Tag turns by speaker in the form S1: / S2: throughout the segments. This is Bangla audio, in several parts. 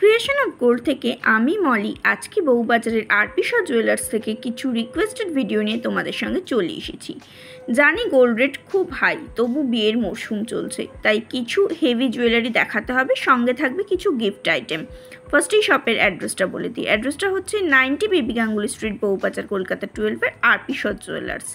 S1: ক্রিয়েশন অফ গোল্ড থেকে আমি মলি আজকে বউবাজারের আরপিশা জুয়েলার্স থেকে কিছু রিকোয়েস্টেড ভিডিও নিয়ে তোমাদের সঙ্গে চলে এসেছি জানি গোল্ড রেট খুব হাই তবু বিয়ের মরশুম চলছে তাই কিছু হেভি জুয়েলারি দেখাতে হবে সঙ্গে থাকবে কিছু গিফট আইটেম ফার্স্টেই শপের অ্যাড্রেসটা বলে দিই অ্যাড্রেসটা হচ্ছে নাইনটি বেবি গাঙ্গুলি স্ট্রিট বউপাচার কলকাতা টুয়েলভের আর শট জুয়েলার্স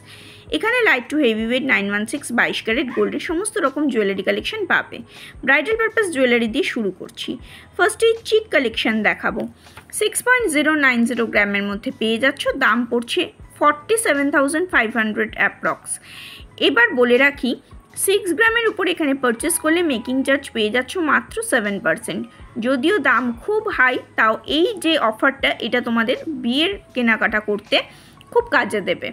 S1: এখানে light to heavy weight nine one six বাইশ ক্যারেট গোল্ডের সমস্ত রকম জুয়েলারি কালেকশন পাবে ব্রাইডাল পারপাস জুয়েলারি দিয়ে শুরু করছি ফার্স্টেই চিক কালেকশন দেখাবো six point zero nine zero গ্রামের মধ্যে পেয়ে যাচ্ছ দাম পড়ছে forty seven thousand five hundred approx এবার বলে রাখি সিক্স গ্রামের উপর এখানে পারচেস করলে মেকিং চার্জ পেয়ে যাচ্ছ মাত্র সেভেন পার্সেন্ট যদিও দাম খুব হাই তাও এই যে অফারটা এটা তোমাদের বিয়ের কেনাকাটা করতে খুব কাজে দেবে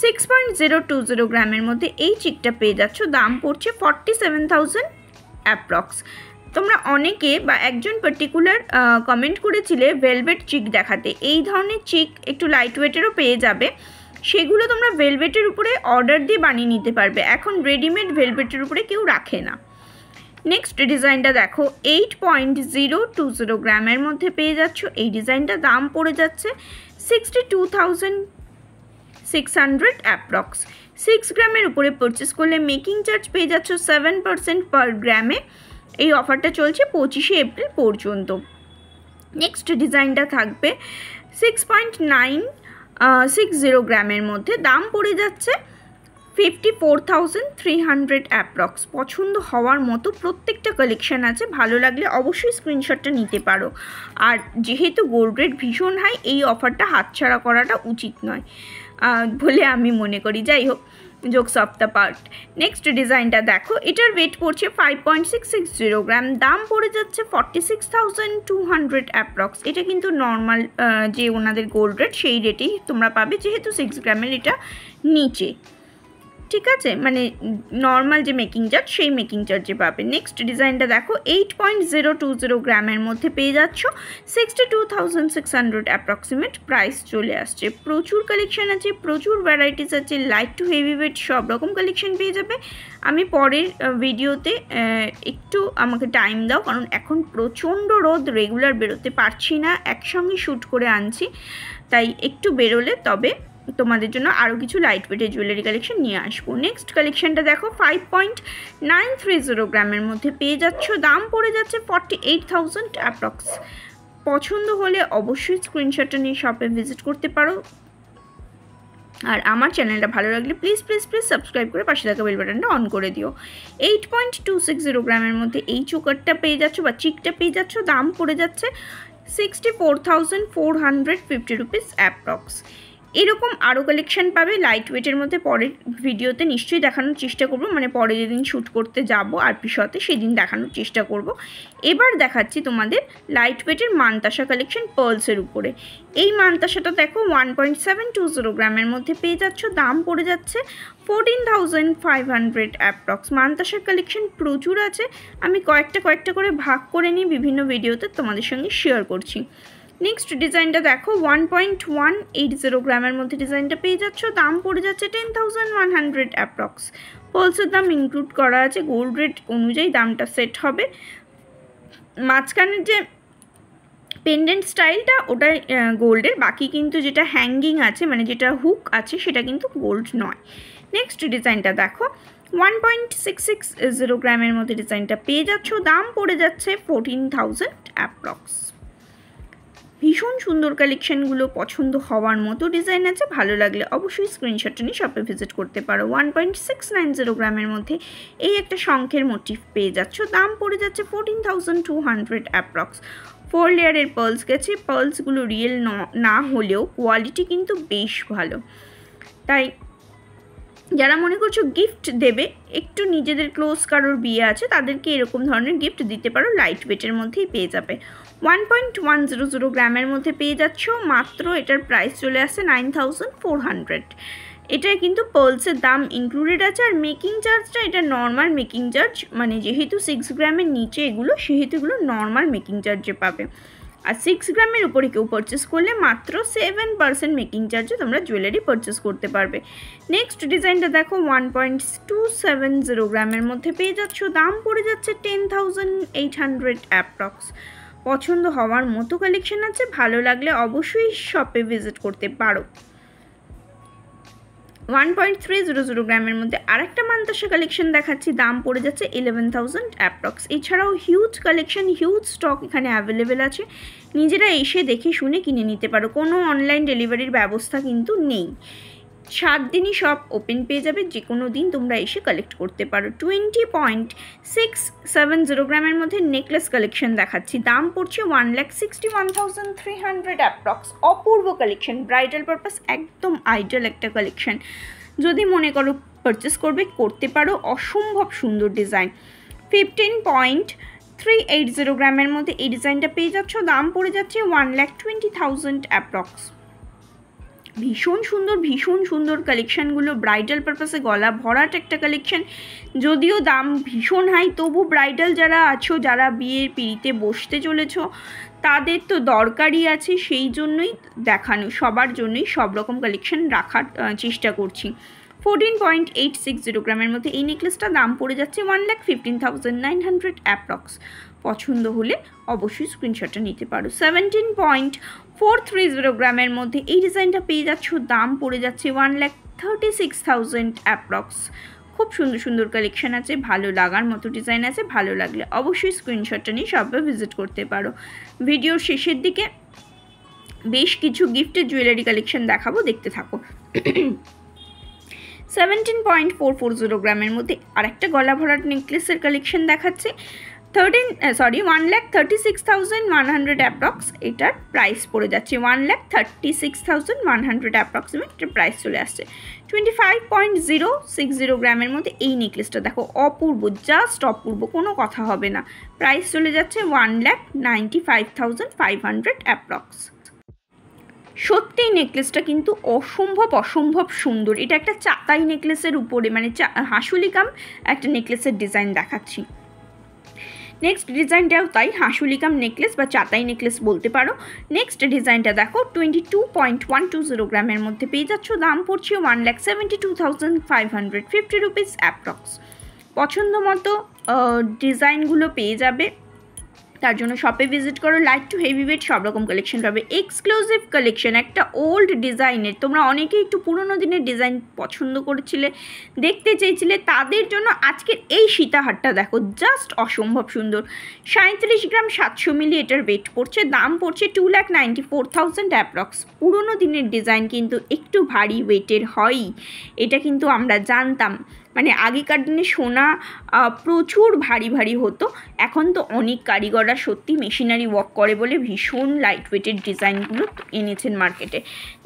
S1: six point zero two zero গ্রামের মধ্যে এই চিকটা পেয়ে যাচ্ছ দাম পড়ছে ফর্টি সেভেন থাউজেন্ড অ্যাপ্রক্স তোমরা অনেকে বা একজন পার্টিকুলার কমেন্ট করেছিলে ভেলভেট চিক দেখাতে এই ধরনের চিক একটু লাইট ওয়েটেরও পেয়ে যাবে সেগুলো তোমরা ভেলভেটের উপরে অর্ডার দিয়ে বানিয়ে নিতে পারবে এখন রেডিমেড ভেলভেটের উপরে কেউ রাখে না নেক্সট ডিজাইনটা দেখো eight point zero two zero গ্রামের মধ্যে পেয়ে যাচ্ছ এই ডিজাইনটা দাম পড়ে যাচ্ছে sixty two thousand six hundred approx six গ্রামের উপরে পারচেস করলে মেকিং চার্জ পেয়ে যাচ্ছ সেভেন পার্সেন্ট পার গ্রামে এই অফারটা চলছে পঁচিশে এপ্রিল পর্যন্ত নেক্সট ডিজাইনটা থাকবে six point nine six zero গ্রামের মধ্যে দাম পড়ে যাচ্ছে fifty four thousand three hundred approx পছন্দ হওয়ার মতো প্রত্যেকটা কালেকশান আছে ভালো লাগলে অবশ্যই স্ক্রিনশটটা নিতে পারো আর যেহেতু গোল্ড রেট ভীষণ হাই এই অফারটা হাতছাড়া করাটা উচিত নয় বলে আমি মনে করি যাই হোক jokes of the part next ডিজাইনটা দেখো এটার ওয়েট পড়ছে five point six zero gram দাম পড়ে যাচ্ছে forty six thousand two hundred approx এটা কিন্তু নর্মাল যে ওনাদের গোল্ড রেট সেই রেটেই তোমরা পাবে যেহেতু সিক্স গ্রামের এটা নিচে ঠিক আছে মানে নর্মাল যে মেকিং চার্জ সেই মেকিং চার্জে পাবে নেক্সট ডিজাইনটা দেখো eight point zero two zero গ্রামের মধ্যে পেয়ে যাচ্ছ sixty two thousand six hundred approximate price চলে আসছে প্রচুর কালেকশান আছে প্রচুর ভ্যারাইটিস আছে লাইট টু হেভি ওয়েট সব রকম কালেকশান পেয়ে যাবে আমি পরের ভিডিওতে একটু আমাকে টাইম দাও কারণ এখন প্রচণ্ড রোদ রেগুলার বেরোতে পারছি না একসঙ্গে শ্যুট করে আনছি তাই একটু বেরোলে তবে তোমাদের জন্য আরও কিছু লাইট ওয়েটের জুয়েলারি কালেকশন নিয়ে আসবো নেক্সট কালেকশনটা দেখো five point nine three zero গ্রামের মধ্যে পেয়ে যাচ্ছ দাম পড়ে যাচ্ছে ফর্টি এইট থাউজেন্ড অ্যাপ্রক্স পছন্দ হলে অবশ্যই স্ক্রিনশটটা নিয়ে শপে ভিজিট করতে পারো আর আমার চ্যানেলটা ভালো লাগলে প্লিজ প্লিজ প্লিজ সাবস্ক্রাইব করে পাশে থাকা বেল বাটনটা অন করে দিও eight point two six zero গ্রামের মধ্যে এই চোকারটা পেয়ে যাচ্ছ বা চিকটা পেয়ে যাচ্ছ দাম পড়ে যাচ্ছে sixty four thousand four hundred fifty rupees approx এরকম আরও কালেকশান পাবে লাইট ওয়েটের মধ্যে পরের ভিডিওতে নিশ্চয়ই দেখানোর চেষ্টা করব মানে পরে যেদিন শ্যুট করতে যাব আর পিসতে সেদিন দেখানোর চেষ্টা করব এবার দেখাচ্ছি তোমাদের লাইট ওয়েটের মানতাসা কালেকশান পার্লসের উপরে এই মানতাসাটা দেখো one point seven two zero গ্রামের মধ্যে পেয়ে যাচ্ছ দাম পড়ে যাচ্ছে fourteen thousand five hundred approx মানতাসার কালেকশান প্রচুর আছে আমি কয়েকটা কয়েকটা করে ভাগ করে নিয়ে বিভিন্ন ভিডিওতে তোমাদের সঙ্গে শেয়ার করছি নেক্সট ডিজাইনটা দেখো one point one eight zero গ্রামের মধ্যে ডিজাইনটা পেয়ে যাচ্ছ দাম পড়ে যাচ্ছে ten thousand one hundred approx পলসের দাম ইনক্লুড করা আছে গোল্ড রেট অনুযায়ী দামটা সেট হবে মাঝখানের যে পেন্ডেন্ট স্টাইলটা ওটা গোল্ডের বাকি কিন্তু যেটা হ্যাঙ্গিং আছে মানে যেটা হুক আছে সেটা কিন্তু গোল্ড নয় নেক্সট ডিজাইনটা দেখো one point six six zero গ্রামের মধ্যে ডিজাইনটা পেয়ে যাচ্ছ দাম পড়ে যাচ্ছে ফোরটিন থাউজেন্ড অ্যাপ্রক্স ভীষণ সুন্দর কালেকশানগুলো পছন্দ হওয়ার মতো ডিজাইন আছে ভালো লাগলে অবশ্যই স্ক্রিনশটটা নিয়ে শপে ভিজিট করতে পারো one point six nine zero গ্রামের মধ্যে এই একটা শঙ্খের মোটিভ পেয়ে যাচ্ছ দাম পড়ে যাচ্ছে fourteen thousand two hundred approx four লেয়ারের পার্লস গেছে পার্লসগুলো রিয়েল না হলেও কোয়ালিটি কিন্তু বেশ ভালো তাই যারা মনে করছো গিফট দেবে একটু নিজেদের ক্লোজ কারোর বিয়ে আছে তাদেরকে এরকম ধরনের গিফট দিতে পারো লাইট ওয়েটের মধ্যেই পেয়ে যাবে one point one zero zero গ্রামের মধ্যে পেয়ে যাচ্ছ মাত্র এটার প্রাইস চলে আসছে নাইন থাউজেন্ড ফোর হান্ড্রেড এটা কিন্তু পার্লসের দাম ইনক্লুডেড আছে আর মেকিং চার্জটা এটা নর্মাল মেকিং চার্জ মানে যেহেতু সিক্স গ্রামের নিচে এগুলো সেহেতু এগুলো নর্মাল মেকিং চার্জে পাবে আর সিক্স গ্রামের উপরে কেউ পারচেস করলে মাত্র সেভেন পার্সেন্ট মেকিং চার্জে তোমরা জুয়েলারি পারচেস করতে পারবে নেক্সট ডিজাইনটা দেখো one point two seven zero গ্রামের মধ্যে পেয়ে যাচ্ছ দাম পড়ে যাচ্ছে ten thousand eight hundred approx পছন্দ হওয়ার মতো কালেকশন আছে ভালো লাগলে অবশ্যই শপে ভিজিট করতে পারো one point three zero zero গ্রামের মধ্যে আরেকটা মান্তাসা কালেকশন দেখাচ্ছি দাম পড়ে যাচ্ছে ইলেভেন থাউজেন্ড অ্যাপ্রক্স এছাড়াও হিউজ কালেকশন হিউজ স্টক এখানে অ্যাভেলেবেল আছে নিজেরা এসে দেখে শুনে কিনে নিতে পারো কোনো অনলাইন ডেলিভারির ব্যবস্থা কিন্তু নেই সাত দিনই সব ওপেন পেয়ে যাবে যে কোনো দিন তোমরা এসে কালেক্ট করতে পারো twenty point six seven zero গ্রামের মধ্যে নেকলেস কালেকশন দেখাচ্ছি দাম পড়ছে one lakh sixty one thousand three hundred approx অপূর্ব কালেকশন ব্রাইডাল পারপাস একদম আইডিয়াল একটা কালেকশন যদি মনে করো পারচেস করবে করতে পারো অসম্ভব সুন্দর design fifteen point three eight zero গ্রামের মধ্যে এই ডিজাইনটা পেয়ে যাচ্ছ দাম পড়ে যাচ্ছে one lakh twenty thousand approx ভীষণ সুন্দর ভীষণ সুন্দর কালেকশানগুলো ব্রাইডাল পারপাসে গলা ভরাট একটা কালেকশান যদিও দাম ভীষণ হাই তবু ব্রাইডাল যারা আছো যারা বিয়ের পিড়িতে বসতে চলেছ তাদের তো দরকারই আছে সেই জন্যই দেখানো সবার জন্যই সব রকম কালেকশান রাখার চেষ্টা করছি fourteen point eight six zero গ্রামের মধ্যে এই নেকলেসটা দাম পড়ে যাচ্ছে one lakh fifteen thousand nine hundred approx পছন্দ হলে অবশ্যই স্ক্রিনশটটা নিতে পারো seventeen point four three zero গ্রামের মধ্যে এই ডিজাইনটা পেয়ে যাচ্ছ দাম পড়ে যাচ্ছে one lakh thirty six thousand approx খুব সুন্দর সুন্দর কালেকশান আছে ভালো লাগার মতো ডিজাইন আছে ভালো লাগলে অবশ্যই স্ক্রিনশটটা নিয়ে সবাই ভিজিট করতে পারো ভিডিওর শেষের দিকে বেশ কিছু গিফটের জুয়েলারি কালেকশান দেখাবো দেখতে থাকো seventeen point four four zero গ্রামের মধ্যে আরেকটা গলা ভরাট নেকলেসের কালেকশন দেখাচ্ছে thirteen sorry one lakh thirty six thousand one hundred approx এটার প্রাইস পড়ে যাচ্ছে one lakh thirty six thousand one hundred approximate এটার প্রাইস চলে আসছে twenty five point zero six zero গ্রামের মধ্যে এই নেকলেসটা দেখো অপূর্ব জাস্ট অপূর্ব কোনো কথা হবে না প্রাইস চলে যাচ্ছে one lakh ninety five thousand five hundred approx সত্যিই নেকলেসটা কিন্তু অসম্ভব অসম্ভব সুন্দর এটা একটা চাতাই নেকলেসের উপরে মানে হাঁসুলিকাম একটা নেকলেসের ডিজাইন দেখাচ্ছি নেক্সট ডিজাইনটাও তাই হাঁসুলিকাম নেকলেস বা চাতাই নেকলেস বলতে পারো নেক্সট ডিজাইনটা দেখো twenty two point one two zero গ্রামের মধ্যে পেয়ে যাচ্ছ দাম পড়ছে one lakh seventy two thousand five hundred fifty rupees approx পছন্দ মতো ডিজাইনগুলো পেয়ে যাবে তার জন্য শপে ভিজিট করো লাইট টু হেভি ওয়েট সব রকম কালেকশন পাবে এক্সক্লুসিভ কালেকশন একটা ওল্ড ডিজাইনের তোমরা অনেকেই একটু পুরনো দিনের ডিজাইন পছন্দ করেছিলে দেখতে চেয়েছিলে তাদের জন্য আজকের এই সীতাহারটা দেখো জাস্ট অসম্ভব সুন্দর সাঁত্রিশ গ্রাম সাতশো মিলি এটার ওয়েট পড়ছে দাম পড়ছে two lakh ninety four thousand approx পুরনো দিনের ডিজাইন কিন্তু একটু ভারী ওয়েটের হয়ই এটা কিন্তু আমরা জানতাম মানে আগেকার দিনে সোনা প্রচুর ভারী ভারী হতো এখন তো অনেক কারিগররা সত্যি মেশিনারি ওয়ার্ক করে বলে ভীষণ লাইট ওয়েটের ডিজাইনগুলো এনেছেন মার্কেটে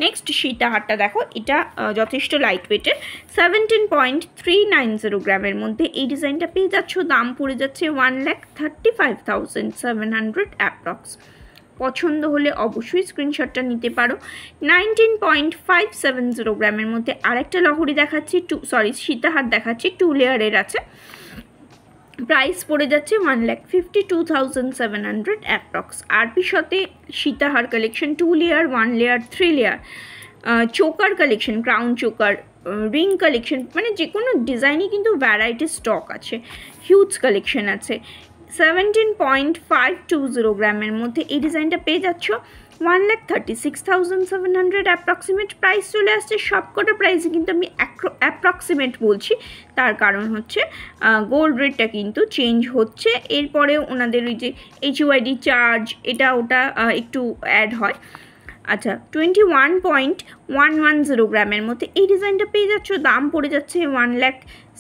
S1: নেক্সট সীতাহারটা দেখো এটা যথেষ্ট লাইট ওয়েটের seventeen point three nine zero গ্রামের মধ্যে এই ডিজাইনটা পেয়ে যাচ্ছ দাম পড়ে যাচ্ছে one lakh thirty five thousand seven hundred approx পছন্দ হলে অবশ্যই স্ক্রিনশটটা নিতে পারো nineteen point five seven zero গ্রামের মধ্যে আরেকটা লহরি দেখাচ্ছি টু সরি সীতাহার দেখাচ্ছি টু লেয়ারের আছে প্রাইস পড়ে যাচ্ছে one lakh fifty two thousand seven hundred approx P সাথে সীতাহার collection two layer one layer three layer choker collection crown choker ring collection মানে যে কোনো ডিজাইনই কিন্তু ভ্যারাইটি স্টক আছে হিউজ কালেকশন আছে seventeen point five two zero গ্রামের মধ্যে এই ডিজাইনটা পেয়ে যাচ্ছ one lakh thirty six thousand seven hundred approximate price চলে আসছে সবকটা প্রাইসে কিন্তু আমি অ্যাপ্রক্সিমেট বলছি তার কারণ হচ্ছে গোল্ড রেটটা কিন্তু চেঞ্জ হচ্ছে এরপরে ওনাদের ওই যে এইচইউআইডি চার্জ এটা ওটা একটু অ্যাড হয় আচ্ছা twenty one point one one zero গ্রামের মধ্যে এই ডিজাইনটা পেয়ে যাচ্ছ দাম পড়ে যাচ্ছে one lakh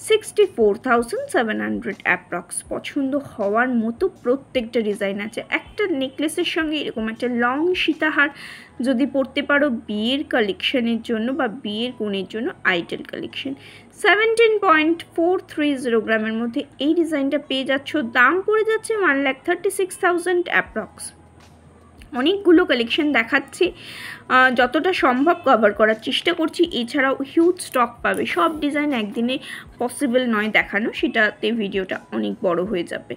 S1: sixty four thousand seven hundred approx পছন্দ হওয়ার মতো প্রত্যেকটা ডিজাইন আছে একটা নেকলেসের সঙ্গে এরকম একটা লং সীতাহার যদি পরতে পারো বিয়ের কালেকশনের জন্য বা বিয়ের গুণের জন্য আইটেল collection seventeen point four three zero গ্রামের মধ্যে এই ডিজাইনটা পেয়ে যাচ্ছ দাম পড়ে যাচ্ছে one lakh thirty six thousand approx অনেকগুলো কালেকশন দেখাচ্ছি যতটা সম্ভব কভার করার চেষ্টা করছি এছাড়াও হিউজ স্টক পাবে সব ডিজাইন একদিনে পসিবল নয় দেখানো সেটাতে ভিডিওটা অনেক বড় হয়ে যাবে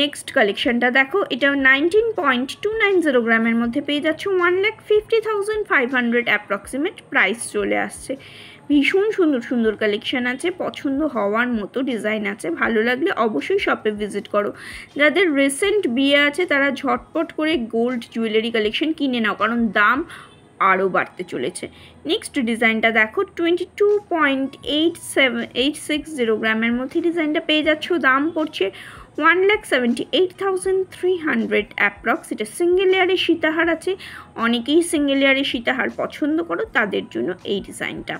S1: নেক্সট কালেকশনটা দেখো এটা nineteen point two nine zero গ্রামের মধ্যে পেয়ে যাচ্ছ one lakh fifty thousand five hundred approximate price চলে আসছে ভীষণ সুন্দর সুন্দর কালেকশান আছে পছন্দ হওয়ার মতো ডিজাইন আছে ভালো লাগলে অবশ্যই শপে ভিজিট করো যাদের রিসেন্ট বিয়ে আছে তারা ঝটপট করে গোল্ড জুয়েলারি কালেকশন কিনে নাও কারণ দাম আরও বাড়তে চলেছে নেক্সট ডিজাইনটা দেখো twenty two point eight seven eight six zero গ্রামের মধ্যে ডিজাইনটা পেয়ে যাচ্ছ দাম পড়ছে one lakh seventy eight thousand three hundred approx এটা সিঙ্গেল ইয়ারের সীতাহার আছে অনেকেই সিঙ্গেল ইয়ারের সীতাহার পছন্দ করো তাদের জন্য এই ডিজাইনটা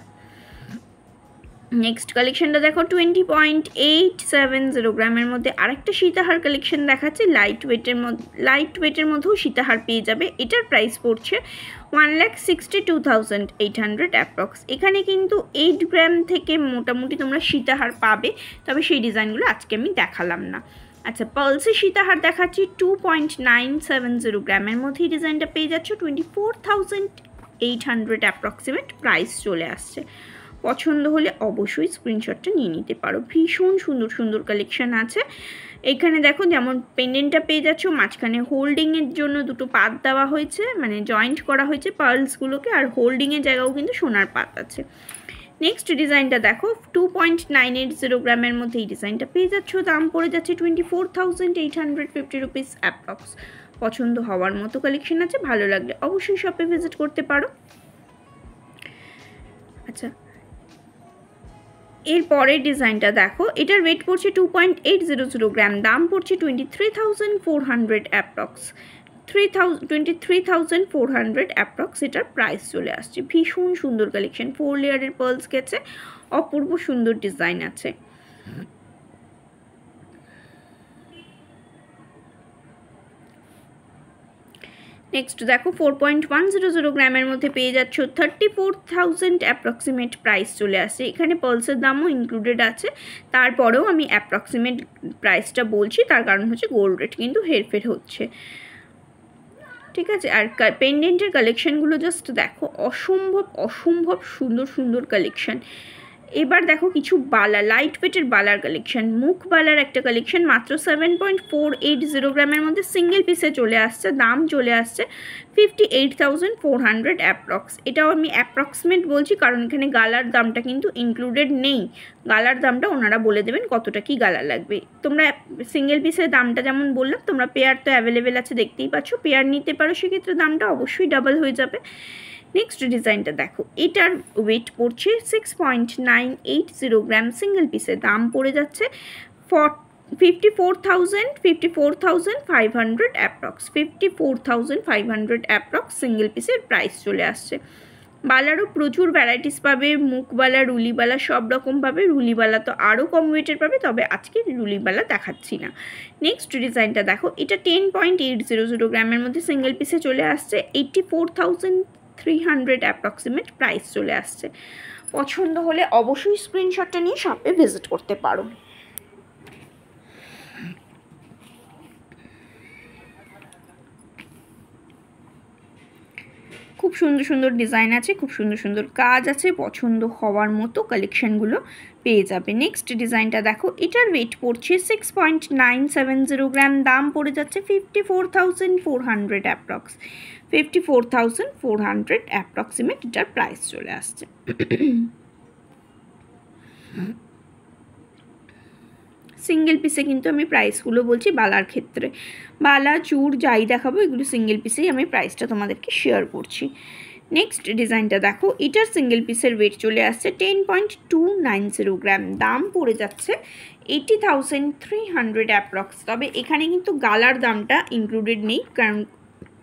S1: নেক্সট কালেকশনটা দেখো twenty point eight seven zero গ্রামের মধ্যে আরেকটা সীতাহার কালেকশন দেখাচ্ছে লাইট ওয়েটের মধ্যে লাইট ওয়েটের মধ্যেও সীতাহার পেয়ে যাবে এটার প্রাইস পড়ছে one lakh sixty two thousand eight hundred approx এখানে কিন্তু এইট গ্রাম থেকে মোটামুটি তোমরা সীতাহার পাবে তবে সেই ডিজাইনগুলো আজকে আমি দেখালাম না আচ্ছা পালসে সীতাহার দেখাচ্ছি two point nine seven zero গ্রামের মধ্যে এই ডিজাইনটা পেয়ে যাচ্ছে twenty four thousand eight hundred approximate price চলে আসছে পছন্দ হলে অবশ্যই স্ক্রিনশটটা নিয়ে নিতে পারো ভীষণ সুন্দর সুন্দর কালেকশান আছে এখানে দেখো যেমন পেন্ডেন্টটা পেয়ে যাচ্ছ মাঝখানে হোল্ডিংয়ের জন্য দুটো পাত দেওয়া হয়েছে মানে জয়েন্ট করা হয়েছে পার্লসগুলোকে আর হোল্ডিংয়ের জায়গাও কিন্তু সোনার পাত আছে নেক্সট ডিজাইনটা দেখো two point nine eight zero গ্রামের মধ্যে এই ডিজাইনটা পেয়ে যাচ্ছ দাম পড়ে যাচ্ছে twenty four thousand eight hundred fifty rupees approx পছন্দ হওয়ার মতো কালেকশন আছে ভালো লাগলে অবশ্যই শপে ভিজিট করতে পারো আচ্ছা এর পরের ডিজাইনটা দেখো এটার ওয়েট পড়ছে two point eight zero zero gram দাম পড়ছে twenty three thousand four hundred approx three thousand twenty three four hundred approx এটার প্রাইস চলে আসছে ভীষণ সুন্দর কালেকশন ফোর লেয়ারের পার্লস গেছে অপূর্ব সুন্দর ডিজাইন আছে নেক্সট দেখো four point one zero zero গ্রামের মধ্যে পেয়ে যাচ্ছ thirty four thousand approximate price চলে আসছে এখানে পলসের দামও ইনক্লুডেড আছে তারপরেও আমি অ্যাপ্রক্সিমেট প্রাইসটা বলছি তার কারণ হচ্ছে গোল্ড রেট কিন্তু হেরফের হচ্ছে ঠিক আছে আর পেন্ডেন্টের কালেকশানগুলো জাস্ট দেখো অসম্ভব অসম্ভব সুন্দর সুন্দর কালেকশান এবার দেখো কিছু বালা লাইট ওয়েটের বালার কালেকশন মুখ বালার একটা কালেকশন মাত্র seven point four eight zero গ্রামের মধ্যে সিঙ্গেল পিসে চলে আসছে দাম চলে আসছে fifty eight thousand four hundred approx এটাও আমি অ্যাপ্রক্সিমেট বলছি কারণ এখানে গালার দামটা কিন্তু ইনক্লুডেড নেই গালার দামটা ওনারা বলে দেবেন কতটা কি গালা লাগবে তোমরা সিঙ্গেল পিসের দামটা যেমন বললাম তোমরা পেয়ার তো অ্যাভেলেবেল আছে দেখতেই পাচ্ছ পেয়ার নিতে পারো সেক্ষেত্রে দামটা অবশ্যই ডাবল হয়ে যাবে নেক্সট ডিজাইনটা দেখো এটার ওয়েট পড়ছে six point nine eight zero gram single পিসের দাম পড়ে যাচ্ছে fifty four thousand fifty four thousand five hundred approx fifty four thousand five hundred approx single পিসের প্রাইস চলে আসছে বালারও প্রচুর ভ্যারাইটিস পাবে মুখবালা রুলিবালা সব রকম পাবে রুলিবালা তো আরও কম ওয়েটের পাবে তবে আজকে রুলিবালা দেখাচ্ছি না নেক্সট ডিজাইনটা দেখো এটা ten point eight zero zero গ্রামের মধ্যে সিঙ্গেল পিসে চলে আসছে eighty four thousand three hundred approximate price চলে আসছে পছন্দ হলে অবশ্যই স্ক্রিনশটটা নিয়ে শপে ভিজিট করতে পারো খুব সুন্দর সুন্দর ডিজাইন আছে খুব সুন্দর সুন্দর কাজ আছে পছন্দ হওয়ার মতো কালেকশানগুলো পেয়ে যাবে নেক্সট ডিজাইনটা দেখো এটার ওয়েট পড়ছে six point nine seven zero gram দাম পড়ে যাচ্ছে fifty four thousand four hundred approx fifty four thousand four hundred approximate এটার প্রাইস চলে আসছে সিঙ্গেল পিসে কিন্তু আমি প্রাইসগুলো বলছি বালার ক্ষেত্রে বালা চুর যাই দেখাবো এগুলো সিঙ্গেল পিসেই আমি প্রাইসটা তোমাদেরকে শেয়ার করছি নেক্সট ডিজাইনটা দেখো এটার সিঙ্গেল পিসের ওয়েট চলে আসছে ten point two nine zero gram দাম পড়ে যাচ্ছে eighty thousand three hundred approx তবে এখানে কিন্তু গালার দামটা ইনক্লুডেড নেই কারণ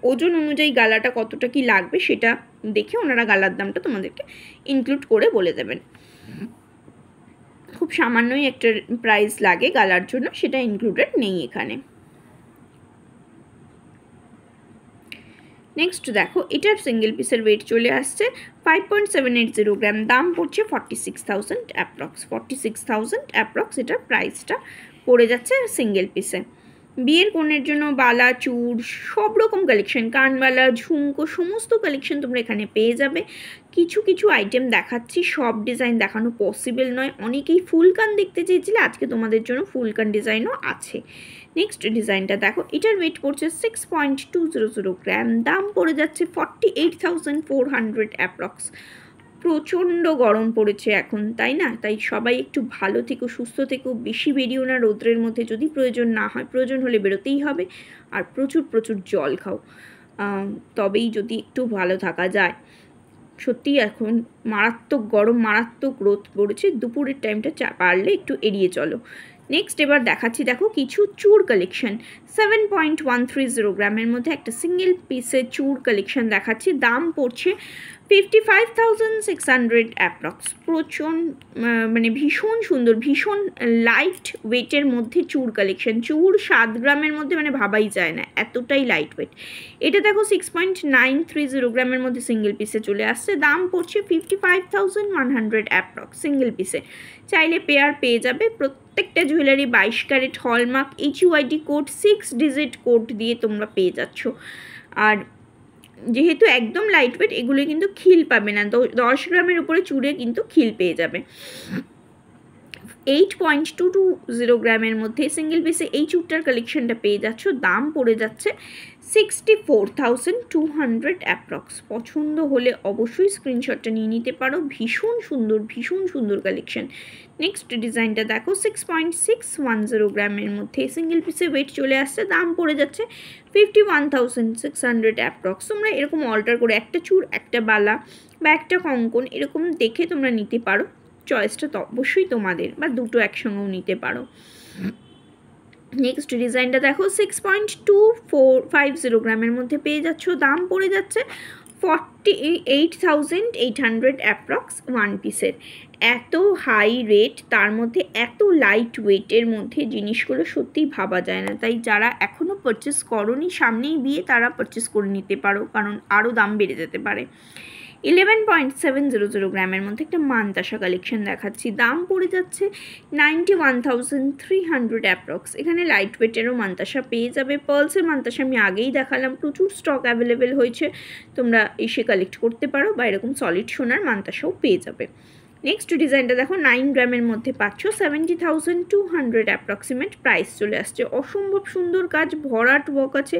S1: ওজন অনুযায়ী গালাটা কতটা কি লাগবে সেটা দেখে ওনারা গালার দামটা তোমাদেরকে ইনক্লুড করে বলে দেবেন খুব সামান্যই একটা প্রাইস লাগে গালার জন্য সেটা ইনক্লুডেড নেই এখানে নেক্সট দেখো এটার সিঙ্গেল পিসের ওয়েট চলে আসছে five point seven eight zero gram দাম পড়ছে forty six thousand approx forty six thousand approx এটার প্রাইসটা পড়ে যাচ্ছে সিঙ্গেল পিসে বিয়ের কনের জন্য বালা চুর সব রকম কালেকশন কানবালা ঝুমকো সমস্ত কালেকশন তোমরা এখানে পেয়ে যাবে কিছু কিছু আইটেম দেখাচ্ছি সব ডিজাইন দেখানো পসিবল নয় অনেকেই ফুলকান দেখতে চেয়েছিলে আজকে তোমাদের জন্য ফুলকান ডিজাইনও আছে নেক্সট ডিজাইনটা দেখো এটার ওয়েট করছে six point two zero zero gram দাম পড়ে যাচ্ছে forty eight thousand four hundred approx প্রচণ্ড গরম পড়েছে এখন তাই না তাই সবাই একটু ভালো থেকো সুস্থ থেকো বেশি বেরিও না রৌদ্রের মধ্যে যদি প্রয়োজন না হয় প্রয়োজন হলে বেরোতেই হবে আর প্রচুর প্রচুর জল খাও তবেই যদি একটু ভালো থাকা যায় সত্যি এখন মারাত্মক গরম মারাত্মক রোদ পড়েছে দুপুরের টাইমটা পারলে একটু এড়িয়ে চলো নেক্সট এবার দেখাচ্ছি দেখো কিছু চুর collection seven point one three zero গ্রামের মধ্যে একটা সিঙ্গেল পিসের চুর কালেকশন দেখাচ্ছি দাম পড়ছে fifty five thousand six hundred approx মানে ভীষণ সুন্দর ভীষণ লাইট ওয়েটের মধ্যে চুর কালেকশন চুর সাত গ্রামের মধ্যে মানে ভাবাই যায় না এতটাই লাইট ওয়েট এটা দেখো six point nine three zero গ্রামের মধ্যে সিঙ্গেল পিসে চলে আসছে দাম পড়ছে fifty five thousand one hundred approx single পিসে চাইলে পেয়ার পেয়ে যাবে প্রত্যেক প্রত্যেকটা জুয়েলারি বাইশ carat hallmark H UID code six digit code দিয়ে তোমরা পেয়ে যাচ্ছ আর যেহেতু একদম লাইট ওয়েট এগুলো কিন্তু খিল পাবে না দশ গ্রামের উপরে চুড়ে কিন্তু খিল পেয়ে যাবে eight point two two zero গ্রামের মধ্যে সিঙ্গেল পিসে এই চুড়টার কালেকশনটা পেয়ে যাচ্ছ দাম পড়ে যাচ্ছে sixty four thousand two hundred approx পছন্দ হলে অবশ্যই স্ক্রিনশটটা নিয়ে নিতে পারো ভীষণ সুন্দর ভীষণ সুন্দর কালেকশন নেক্সট ডিজাইনটা দেখো six point six one zero গ্রামের মধ্যে সিঙ্গেল পিসে ওয়েট চলে আসছে দাম পড়ে যাচ্ছে fifty one thousand six hundred approx তোমরা এরকম অল্টার করে একটা চুর একটা বালা বা একটা কঙ্কন এরকম দেখে তোমরা নিতে পারো চয়েসটা তো অবশ্যই তোমাদের বা দুটো একসঙ্গেও নিতে পারো নেক্সট ডিজাইনটা দেখো six point two four five zero গ্রামের মধ্যে পেয়ে যাচ্ছ দাম পড়ে যাচ্ছে forty eight thousand eight hundred approx one পিসের এত হাই রেট তার মধ্যে এত লাইট ওয়েটের মধ্যে জিনিসগুলো সত্যিই ভাবা যায় না তাই যারা এখনও পারচেস করনি সামনেই বিয়ে তারা পারচেস করে নিতে পারো কারণ আরও দাম বেড়ে যেতে পারে eleven point seven zero zero গ্রামের মধ্যে একটা মানতাসা কালেকশন দেখাচ্ছি দাম পড়ে যাচ্ছে ninety one thousand three hundred approx এখানে লাইট ওয়েটেরও মানতাসা পেয়ে যাবে পার্লসের মানতাসা আমি আগেই দেখালাম প্রচুর স্টক অ্যাভেলেবেল হয়েছে তোমরা এসে কালেক্ট করতে পারো বা এরকম সলিড সোনার মানতাসাও পেয়ে যাবে নেক্সট ডিজাইনটা দেখো নাইন গ্রামের মধ্যে পাচ্ছ seventy thousand two hundred approximate price চলে আসছে অসম্ভব সুন্দর কাজ ভরাট ওয়ার্ক আছে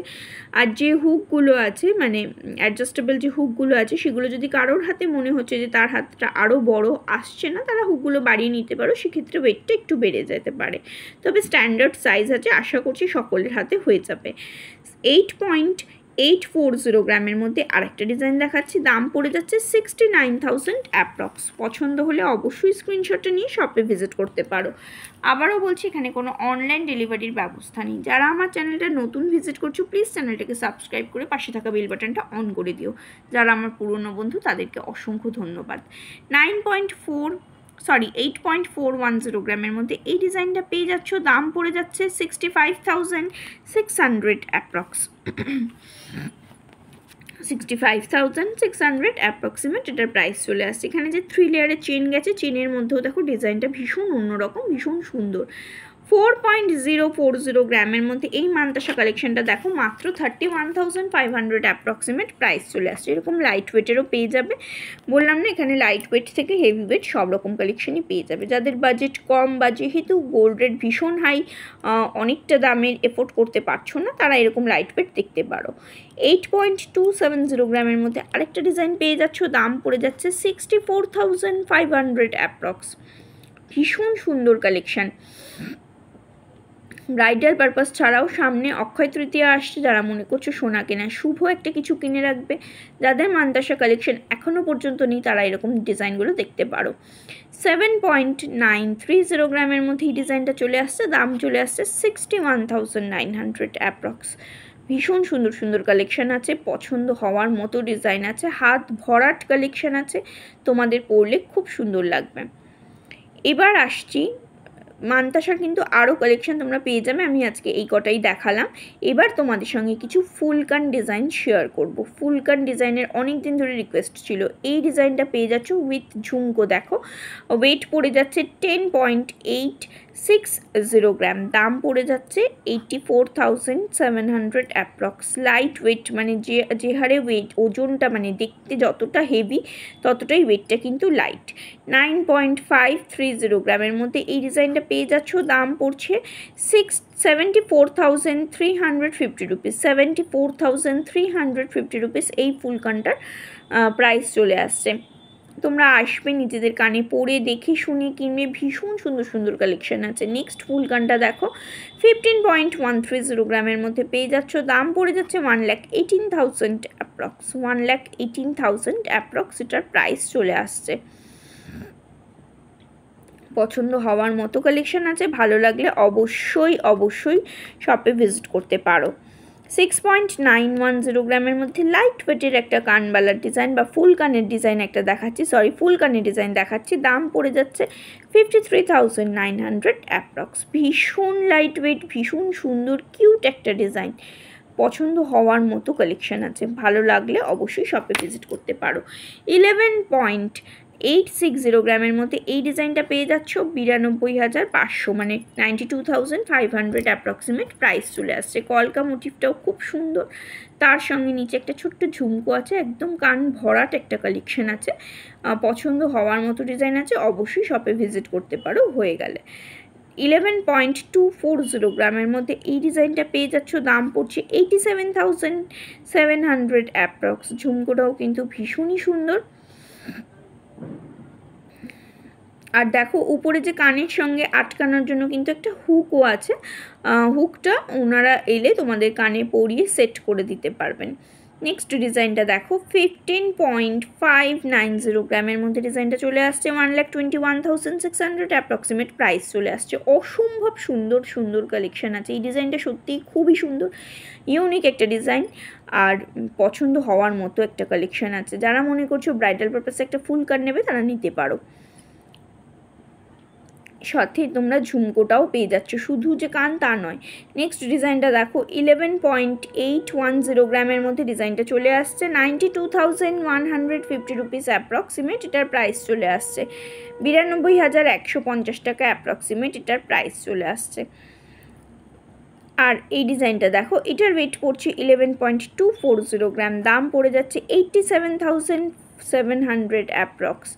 S1: আর যে হুকগুলো আছে মানে অ্যাডজাস্টেবল যে হুকগুলো আছে সেগুলো যদি কারোর হাতে মনে হচ্ছে যে তার হাতটা আরও বড় আসছে না তারা হুকগুলো বাড়িয়ে নিতে পারো সেক্ষেত্রে ওয়েটটা একটু বেড়ে যেতে পারে তবে স্ট্যান্ডার্ড সাইজ আছে আশা করছি সকলের হাতে হয়ে যাবে eight point eight four zero গ্রামের মধ্যে আরেকটা ডিজাইন দেখাচ্ছি দাম পড়ে যাচ্ছে সিক্সটি নাইন থাউজেন্ড অ্যাপ্রক্স পছন্দ হলে অবশ্যই স্ক্রিনশটটা নিয়ে শপে ভিজিট করতে পারো আবারও বলছি এখানে কোনো অনলাইন ডেলিভারির ব্যবস্থা নেই যারা আমার চ্যানেলটা নতুন ভিজিট করছো প্লিজ চ্যানেলটাকে সাবস্ক্রাইব করে পাশে থাকা বেল বাটনটা অন করে দিও যারা আমার পুরনো বন্ধু তাদেরকে অসংখ্য ধন্যবাদ nine point four sorry eight point four one zero গ্রামের মধ্যে এই ডিজাইনটা পেয়ে যাচ্ছ দাম পড়ে যাচ্ছে sixty five thousand six hundred approx sixty five six hundred এটার প্রাইস চলে আসছে এখানে যে থ্রি লেয়ারের চেন গেছে চেনের মধ্যেও দেখো ডিজাইনটা ভীষণ অন্যরকম ভীষণ সুন্দর four point zero four zero গ্রামের মধ্যে এই মান্তাসা কালেকশনটা দেখো মাত্র thirty one thousand five hundred approximate price চলে আসছে এরকম লাইট ওয়েটেরও পেয়ে যাবে বললাম না এখানে লাইট ওয়েট থেকে হেভি ওয়েট সব রকম কালেকশনই পেয়ে যাবে যাদের বাজেট কম বা যেহেতু গোল্ড রেট ভীষণ হাই অনেকটা দামের এফোর্ড করতে পারছো না তারা এরকম লাইট ওয়েট দেখতে পারো eight point two seven zero গ্রামের মধ্যে আরেকটা ডিজাইন পেয়ে যাচ্ছ দাম পড়ে যাচ্ছে sixty four thousand five hundred approx ভীষণ সুন্দর কালেকশান ব্রাইডাল পারপাস ছাড়াও সামনে অক্ষয় তৃতীয় আসছে যারা মনে করছে সোনা কেনা শুভ একটা কিছু কিনে রাখবে যাদের মান্দাসা কালেকশন এখনও পর্যন্ত নেই তারা এরকম ডিজাইনগুলো দেখতে পারো seven point nine three zero গ্রামের মধ্যে এই ডিজাইনটা চলে আসছে দাম চলে আসছে sixty one thousand nine hundred approx ভীষণ সুন্দর সুন্দর কালেকশান আছে পছন্দ হওয়ার মতো ডিজাইন আছে হাত ভরাট কালেকশান আছে তোমাদের পরলে খুব সুন্দর লাগবে এবার আসছি মান্তাসার কিন্তু আরও কালেকশন তোমরা পেয়ে যাবে আমি আজকে এই কটাই দেখালাম এবার তোমাদের সঙ্গে কিছু ফুলকান ডিজাইন শেয়ার করব ফুলকান ডিজাইনের অনেক দিন ধরে রিকোয়েস্ট ছিল এই ডিজাইনটা পেয়ে যাচ্ছ উইথ ঝুমকো দেখো ওয়েট পড়ে যাচ্ছে ten point eight six zero gram দাম পড়ে যাচ্ছে eighty four thousand seven hundred approx light weight মানে যে যে হারে ওয়েট ওজনটা মানে দেখতে যতটা হেভি ততটাই ওয়েটটা কিন্তু light nine point five three zero গ্রামের মধ্যে এই ডিজাইনটা পেয়ে যাচ্ছ দাম পড়ছে six seventy four thousand three hundred fifty rupees seventy four thousand three hundred fifty rupees এই ফুলকানটার প্রাইস চলে আসছে তোমরা আসবে নিজেদের কানে পড়ে দেখে শুনে কিনবে ভীষণ সুন্দর সুন্দর কালেকশন আছে নেক্সট ফুল গানটা দেখো fifteen point one three zero গ্রামের মধ্যে পেয়ে যাচ্ছ দাম পড়ে যাচ্ছে one lakh eighteen thousand approx one lakh eighteen thousand approx এটার প্রাইস চলে আসছে পছন্দ হওয়ার মতো কালেকশন আছে ভালো লাগলে অবশ্যই অবশ্যই শপে ভিজিট করতে পারো six point nine one zero গ্রামের মধ্যে লাইট ওয়েটের একটা কানবালার ডিজাইন বা ফুল কানের ডিজাইন একটা দেখাচ্ছি সরি ফুল কানের ডিজাইন দেখাচ্ছি দাম পড়ে যাচ্ছে fifty three thousand nine hundred approx ভীষণ লাইট ওয়েট ভীষণ সুন্দর কিউট একটা ডিজাইন পছন্দ হওয়ার মতো কালেকশান আছে ভালো লাগলে অবশ্যই শপে ভিজিট করতে পারো eleven point eight six zero গ্রামের মধ্যে এই ডিজাইনটা পেয়ে যাচ্ছ বিরানব্বই হাজার পাঁচশো মানে ninety two thousand five hundred approximate price চলে আসছে কলকা মোটিভটাও খুব সুন্দর তার সঙ্গে নিচে একটা ছোট্ট ঝুমকো আছে একদম কান ভরাট একটা কালেকশন আছে পছন্দ হওয়ার মতো ডিজাইন আছে অবশ্যই শপে ভিজিট করতে পারো হয়ে গেলে eleven point two four zero গ্রামের মধ্যে এই ডিজাইনটা পেয়ে যাচ্ছ দাম পড়ছে eighty seven thousand seven hundred approx ঝুমকোটাও কিন্তু ভীষণই সুন্দর আর দেখো উপরে যে কানের সঙ্গে আটকানোর জন্য কিন্তু একটা হুকও আছে হুকটা ওনারা এলে তোমাদের কানে পরিয়ে সেট করে দিতে পারবেন নেক্সট ডিজাইনটা দেখো fifteen point five nine zero গ্রামের মধ্যে ডিজাইনটা চলে আসছে one lakh twenty one thousand six hundred approximate price চলে আসছে অসম্ভব সুন্দর সুন্দর কালেকশান আছে এই ডিজাইনটা সত্যিই খুবই সুন্দর ইউনিক একটা ডিজাইন আর পছন্দ হওয়ার মতো একটা কালেকশান আছে যারা মনে করছো ব্রাইডাল পারপাসে একটা ফুল কার্ড নেবে তারা নিতে পারো সাথে তোমরা ঝুমকোটাও পেয়ে যাচ্ছ শুধু যে কান তা নয় নেক্সট ডিজাইনটা দেখো eleven point eight one zero গ্রামের মধ্যে ডিজাইনটা চলে আসছে ninety two thousand one hundred fifty rupees approximate এটার প্রাইস চলে আসছে বিরানব্বই হাজার একশো পঞ্চাশ টাকা অ্যাপ্রক্সিমেট এটার প্রাইস চলে আসছে আর এই ডিজাইনটা দেখো এটার ওয়েট পড়ছে eleven point two four zero gram দাম পড়ে যাচ্ছে eighty seven thousand seven hundred approx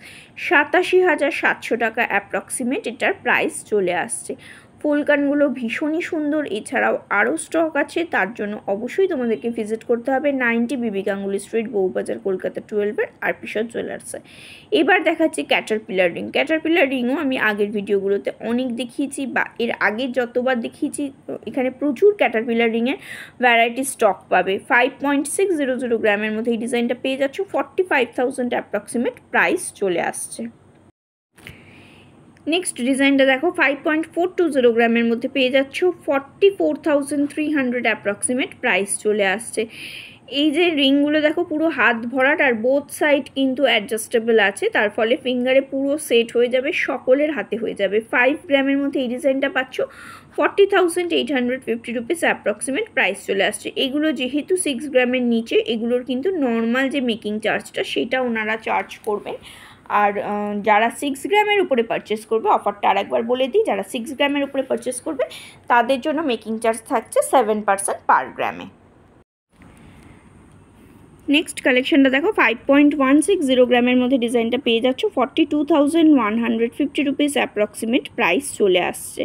S1: সাতাশি হাজার সাতশো টাকা অ্যাপ্রক্সিমেট এটার প্রাইস চলে আসছে ফুলকানগুলো ভীষণই সুন্দর এছাড়াও আরও স্টক আছে তার জন্য অবশ্যই তোমাদেরকে ভিজিট করতে হবে নাইনটি বিবি গাঙ্গুলি স্ট্রিট বউবাজার কলকাতা টুয়েলভের আরপিশর জুয়েলার্সে এবার দেখাচ্ছি caterpillar ring caterpillar রিংও আমি আগের ভিডিওগুলোতে অনেক দেখিয়েছি বা এর আগে যতবার দেখিয়েছি এখানে প্রচুর ক্যাটার পিলার রিংয়ের ভ্যারাইটি স্টক পাবে five point six zero zero গ্রামের মধ্যে এই ডিজাইনটা পেয়ে যাচ্ছ forty five thousand approximate price চলে আসছে নেক্সট ডিজাইনটা দেখো five point four two zero গ্রামের মধ্যে পেয়ে যাচ্ছ forty four thousand three hundred approximate price চলে আসছে এই যে রিংগুলো দেখো পুরো হাত ভরাট আর বোথ সাইড কিন্তু অ্যাডজাস্টেবল আছে তার ফলে ফিঙ্গারে পুরো সেট হয়ে যাবে সকলের হাতে হয়ে যাবে ফাইভ গ্রামের মধ্যে এই ডিজাইনটা পাচ্ছ forty thousand eight hundred fifty rupees approximate price চলে আসছে এগুলো যেহেতু সিক্স গ্রামের নিচে এগুলোর কিন্তু নর্মাল যে মেকিং চার্জটা সেটা ওনারা চার্জ করবেন আর যারা সিক্স গ্রামের উপরে পারচেস করবে অফারটা আরেকবার বলে দিই যারা সিক্স গ্রামের উপরে পারচেস করবে তাদের জন্য মেকিং চার্জ থাকছে সেভেন পার্সেন্ট পার গ্রামে নেক্সট কালেকশনটা দেখো five point one six zero গ্রামের মধ্যে ডিজাইনটা পেয়ে যাচ্ছ forty two thousand one hundred fifty rupees approximate price চলে আসছে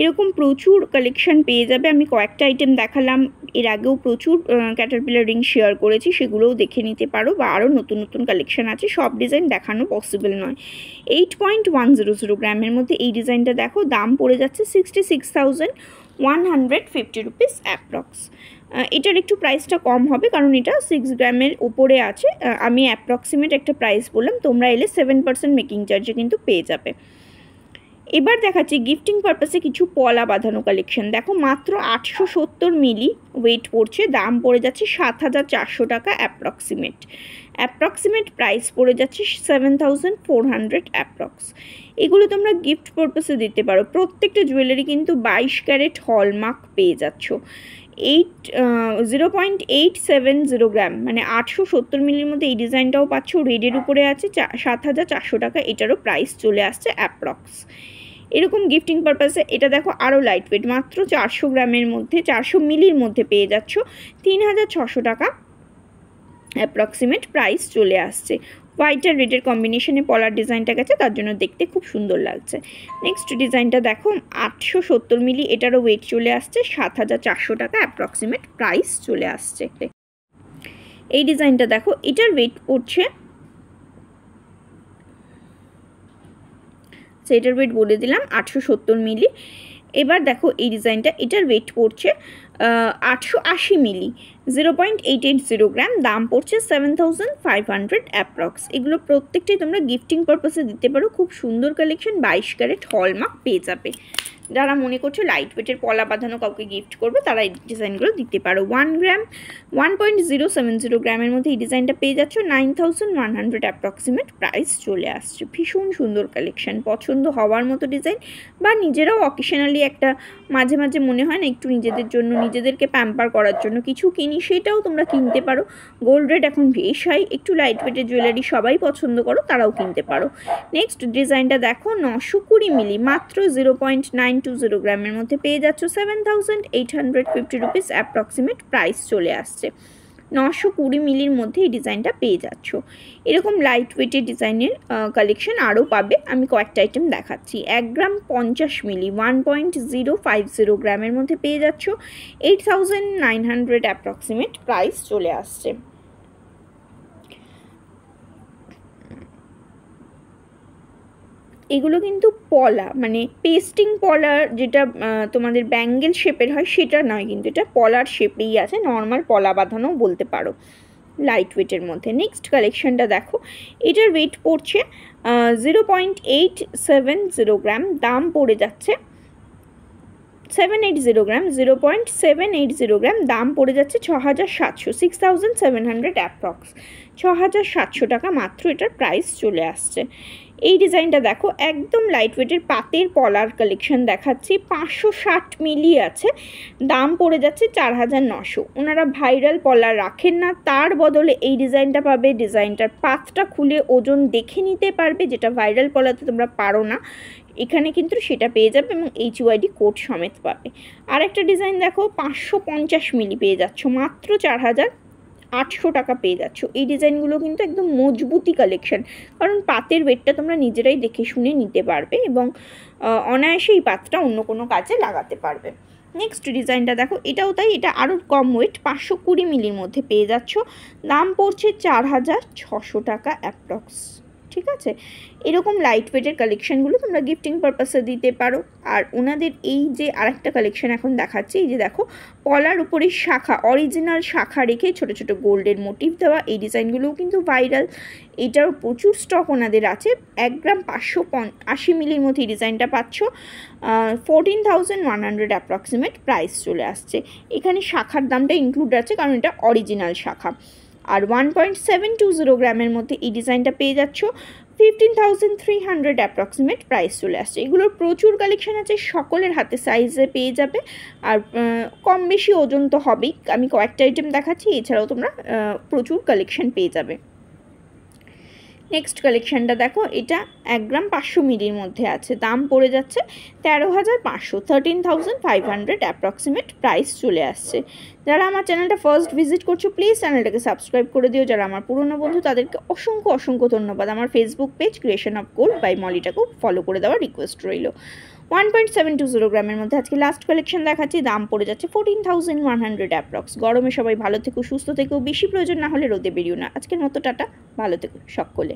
S1: এরকম প্রচুর কালেকশন পেয়ে যাবে আমি কয়েকটা আইটেম দেখালাম এর আগেও প্রচুর ক্যাটারপিলার রিং শেয়ার করেছি সেগুলোও দেখে নিতে পারো বা আরও নতুন নতুন কালেকশন আছে সব ডিজাইন দেখানো পসিবল নয় eight point one zero zero গ্রামের মধ্যে এই ডিজাইনটা দেখো দাম পড়ে যাচ্ছে sixty six thousand one hundred fifty rupees approx এটার একটু প্রাইসটা কম হবে কারণ এটা সিক্স গ্রামের ওপরে আছে আমি অ্যাপ্রক্সিমেট একটা প্রাইস বললাম তোমরা এলে সেভেন পার্সেন্ট মেকিং চার্জে কিন্তু পেয়ে যাবে এবার দেখাচ্ছি গিফটিং পারপাসে কিছু পলা বাঁধানো কালেকশন দেখো মাত্র আটশো সত্তর মিলি ওয়েট পড়ছে দাম পড়ে যাচ্ছে সাত হাজার চারশো টাকা অ্যাপ্রক্সিমেট অ্যাপ্রক্সিমেট প্রাইস পড়ে যাচ্ছে seven thousand four hundred approx এগুলো তোমরা গিফট পারপাসে দিতে পারো প্রত্যেকটা জুয়েলারি কিন্তু বাইশ ক্যারেট হলমার্ক পেয়ে যাচ্ছ eight zero point eight seven zero gram মানে আটশো সত্তর মিলির মধ্যে এই ডিজাইনটাও পাচ্ছ রেডের উপরে আছে সাত হাজার চারশো টাকা এটারও প্রাইস চলে আসছে অ্যাপ্রক্স এরকম গিফটিং পারপাসে এটা দেখো আরও লাইট ওয়েট মাত্র চারশো গ্রামের মধ্যে চারশো মিলির মধ্যে পেয়ে যাচ্ছ তিন হাজার ছশো টাকা অ্যাপ্রক্সিমেট প্রাইস চলে আসছে হোয়াইট আর রেডের কম্বিনেশনে পলার ডিজাইনটা গেছে তার জন্য দেখতে খুব সুন্দর লাগছে নেক্সট ডিজাইনটা দেখো আটশো সত্তর মিলি এটারও ওয়েট চলে আসছে সাত হাজার চারশো টাকা অ্যাপ্রক্সিমেট প্রাইস চলে আসছে এই ডিজাইনটা দেখো এটার ওয়েট পড়ছে সেটার আচ্ছা, ওয়েট বলে দিলাম আটশো সত্তর মিলি এবার দেখো এই ডিজাইনটা এটার ওয়েট পড়ছে আটশো আশি মিলি zero point eight eight zero gram দাম পড়ছে seven thousand five hundred approx এগুলো প্রত্যেকটাই তোমরা গিফটিং পারপাসে দিতে পারো খুব সুন্দর কালেকশন বাইশ ক্যারেট হলমার্ক পেয়ে যাবে যারা মনে করছো লাইট ওয়েটের পলা বাঁধানো কাউকে গিফট করবে তারা এই ডিজাইনগুলো দিতে পারো one gram one point zero seven zero গ্রামের মধ্যে এই ডিজাইনটা পেয়ে যাচ্ছ nine thousand one hundred approximate price চলে আসছে ভীষণ সুন্দর কালেকশন পছন্দ হওয়ার মতো ডিজাইন বা নিজেরাও অকেশনালি একটা মাঝে মাঝে মনে হয় না একটু নিজেদের জন্য নিজেদেরকে প্যাম্পার করার জন্য কিছু কিনি সেটাও তোমরা কিনতে পারো গোল্ড রেড এখন বেশ হয় একটু লাইট ওয়েটের জুয়েলারি সবাই পছন্দ করো তারাও কিনতে পারো নেক্সট ডিজাইনটা দেখো নশো কুড়ি মিলি মাত্র zero point nine two zero গ্রামের মধ্যে পেয়ে যাচ্ছ seven thousand eight hundred fifty rupees approximate price চলে আসছে নশো কুড়ি মিলির মধ্যে এই ডিজাইনটা পেয়ে যাচ্ছ এরকম লাইট ওয়েটের ডিজাইনের কালেকশন আরও পাবে আমি কয়েকটা আইটেম দেখাচ্ছি এক গ্রাম পঞ্চাশ মিলি one point zero five zero গ্রামের মধ্যে পেয়ে যাচ্ছ eight thousand nine hundred approximate price চলে আসছে এগুলো কিন্তু পলা মানে পেস্টিং পলার যেটা তোমাদের ব্যাঙ্গেল শেপের হয় সেটা নয় কিন্তু এটা পলার শেপেই আছে নর্মাল পলা বাঁধানো বলতে পারো লাইট ওয়েটের মধ্যে নেক্সট কালেকশানটা দেখো এটার ওয়েট পড়ছে zero point eight seven zero gram দাম পড়ে যাচ্ছে seven eight zero gram zero point seven eight zero gram দাম পড়ে যাচ্ছে ছ হাজার সাতশো six thousand seven hundred approx ছ হাজার সাতশো টাকা মাত্র এটার প্রাইস চলে আসছে এই ডিজাইনটা দেখো একদম লাইট ওয়েটের পাতের পলার কালেকশন দেখাচ্ছি পাঁচশো ষাট মিলি আছে দাম পড়ে যাচ্ছে চার হাজার নশো ওনারা ভাইরাল পলার রাখেন না তার বদলে এই ডিজাইনটা পাবে ডিজাইনটার পাতটা খুলে ওজন দেখে নিতে পারবে যেটা ভাইরাল পলাতে তোমরা পারো না এখানে কিন্তু সেটা পেয়ে যাবে এবং এইচ ওয়াইডি কোড সমেত পাবে আর একটা ডিজাইন দেখো পাঁচশো পঞ্চাশ মিলি পেয়ে যাচ্ছ মাত্র চার হাজার আটশো টাকা পেয়ে যাচ্ছ এই ডিজাইনগুলো কিন্তু একদম মজবুতি কালেকশন কারণ পাতের ওয়েটটা তোমরা নিজেরাই দেখে শুনে নিতে পারবে এবং অনায়াসে এই পাতটা অন্য কোনো কাজে লাগাতে পারবে নেক্সট ডিজাইনটা দেখো এটাও তাই এটা আরও কম ওয়েট পাঁচশো কুড়ি মিলির মধ্যে পেয়ে যাচ্ছ দাম পড়ছে চার হাজার ছশো টাকা অ্যাপ্রক্স ঠিক আছে এরকম লাইট ওয়েটের কালেকশানগুলো তোমরা গিফটিং পারপাসে দিতে পারো আর ওনাদের এই যে আরেকটা কালেকশান এখন দেখাচ্ছে এই যে দেখো পলার উপরে শাখা অরিজিনাল শাখা রেখে ছোট ছোট গোল্ডের মোটিভ দেওয়া এই ডিজাইনগুলোও কিন্তু ভাইরাল এটারও প্রচুর স্টক ওনাদের আছে এক গ্রাম পাঁচশো আশি মিলির মধ্যে ডিজাইনটা পাচ্ছ fourteen thousand one hundred approximate price চলে আসছে এখানে শাখার দামটা ইনক্লুড আছে কারণ এটা অরিজিনাল শাখা আর one point seven two zero গ্রামের মধ্যে এই ডিজাইনটা পেয়ে যাচ্ছ fifteen thousand three hundred approximate price চলে আসছে এগুলোর প্রচুর কালেকশান আছে সকলের হাতে সাইজে পেয়ে যাবে আর কম বেশি ওজন তো হবেই আমি কয়েকটা আইটেম দেখাচ্ছি এছাড়াও তোমরা প্রচুর কালেকশান পেয়ে যাবে নেক্সট কালেকশানটা দেখো এটা এক গ্রাম পাঁচশো মিলির মধ্যে আছে দাম পড়ে যাচ্ছে তেরো হাজার পাঁচশো thirteen thousand five hundred approximate price চলে আসছে যারা আমার চ্যানেলটা ফার্স্ট ভিজিট করছো প্লিজ চ্যানেলটাকে সাবস্ক্রাইব করে দিও যারা আমার পুরনো বন্ধু তাদেরকে অসংখ্য অসংখ্য ধন্যবাদ আমার Facebook page creation of gold by মলিটাকেও ফলো করে দেওয়ার রিকোয়েস্ট রইল one point seven two zero গ্রামের মধ্যে আজকে লাস্ট কালেকশন দেখাচ্ছি দাম পড়ে যাচ্ছে fourteen thousand one hundred approx গরমে সবাই ভালো থেকো সুস্থ থেকেও বেশি প্রয়োজন না হলে রোদে বেরিও না আজকের মতো টাটা ভালো থেকো সকলে